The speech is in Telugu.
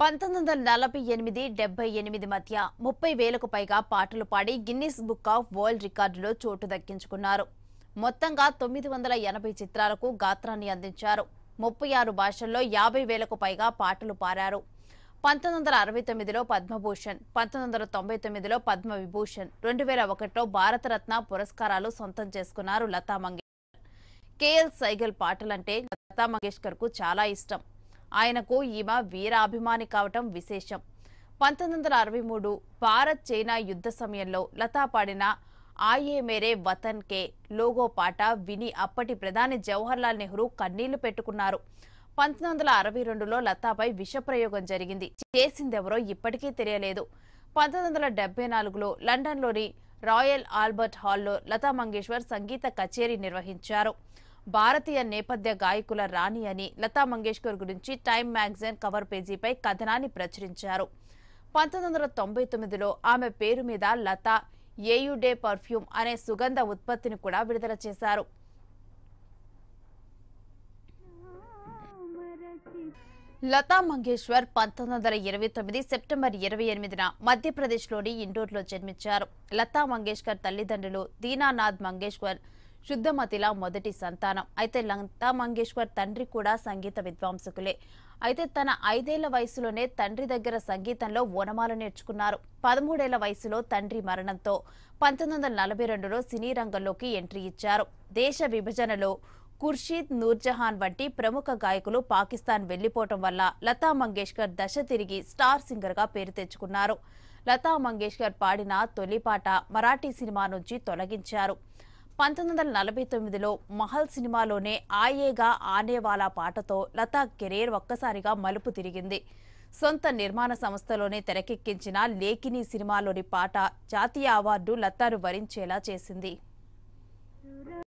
పంతొమ్మిది వందల నలభై ఎనిమిది డెబ్బై ఎనిమిది మధ్య ముప్పై వేలకు పైగా పాటలు పాడి గిన్నిస్ బుక్ ఆఫ్ వరల్డ్ రికార్డులో చోటు దక్కించుకున్నారు మొత్తంగా తొమ్మిది వందల ఎనభై చిత్రాలకు గాత్రాన్ని అందించారు ముప్పై ఆరు భాషల్లో యాభై వేలకు పైగా పాటలు పారారు పంతొమ్మిది వందల అరవై తొమ్మిదిలో పద్మభూషణ్ పంతొమ్మిది వందల తొంభై తొమ్మిదిలో పద్మవిభూషణ్ రెండు వేల ఒకటిలో భారతరత్న పురస్కారాలు సొంతం చేసుకున్నారు లతా మంగేష్కర్ కేఎల్ సైగల్ పాటలంటే లతా మంగేష్కర్కు చాలా ఇష్టం ఆయనకు ఈమె వీరాభిమాని కావటం విశేషం పంతొమ్మిది వందల అరవై మూడు భారత్ చైనా యుద్ధ సమయంలో లతా పాడిన ఆయే మేరే వతన్ కే లోగో పాట విని అప్పటి ప్రధాని జవహర్లాల్ నెహ్రూ కన్నీళ్లు పెట్టుకున్నారు పంతొమ్మిది వందల అరవై రెండులో లతాపై విషప్రయోగం జరిగింది చేసిందెవరో ఇప్పటికీ తెలియలేదు పంతొమ్మిది వందల నాలుగులో లండన్లోని రాయల్ ఆల్బర్ట్ హాల్లో లతా మంగేశ్వర్ సంగీత కచేరీ నిర్వహించారు భారతీయ నేపథ్య గాయకుల రాణి అని లతా మంగేష్కర్ గురించి టైమ్ మ్యాగజైన్ కవర్ పేజీపై కథనాన్ని ప్రచురించారు పంతొమ్మిది వందల తొంభై తొమ్మిదిలో ఆమె పేరు మీద లతా ఏయుడే పర్ఫ్యూమ్ అనే సుగంధ ఉత్పత్తిని కూడా విడుదల చేశారు లతా మంగేశ్వర్ పంతొమ్మిది వందల ఇరవై తొమ్మిది సెప్టెంబర్ ఇరవై ఎనిమిదిన మధ్యప్రదేశ్లోని ఇండోర్లో జన్మించారు లతా మంగేష్కర్ తల్లిదండ్రులు దీనానాథ్ మంగేశ్వర్ శుద్ధమతిల మొదటి సంతానం అయితే లతా మంగేశ్వర్ తండ్రి కూడా సంగీత విద్వాంసకులే అయితే తన ఐదేళ్ల వయసులోనే తండ్రి దగ్గర సంగీతంలో ఓనమాలు నేర్చుకున్నారు పదమూడేళ్ల వయసులో తండ్రి మరణంతో పంతొమ్మిది వందల నలభై రెండులో సినీ రంగంలోకి ఎంట్రీ ఇచ్చారు దేశ విభజనలో ఖుర్షీద్ నూర్జహాన్ వంటి ప్రముఖ గాయకులు పాకిస్తాన్ వెళ్లిపోవటం వల్ల లతా మంగేష్కర్ దశ తిరిగి స్టార్ సింగర్గా పేరు తెచ్చుకున్నారు లతా మంగేష్కర్ పాడిన తొలిపాట మరాఠీ సినిమా నుంచి తొలగించారు పంతొమ్మిది వందల నలభై తొమ్మిదిలో మహల్ సినిమాలోనే ఆయేగా ఆనేవాలా పాటతో లతా కెరీర్ ఒక్కసారిగా మలుపు తిరిగింది సొంత నిర్మాణ సంస్థలోనే తెరకెక్కించిన లేఖిని సినిమాలోని పాట జాతీయ అవార్డు లతాను వరించేలా చేసింది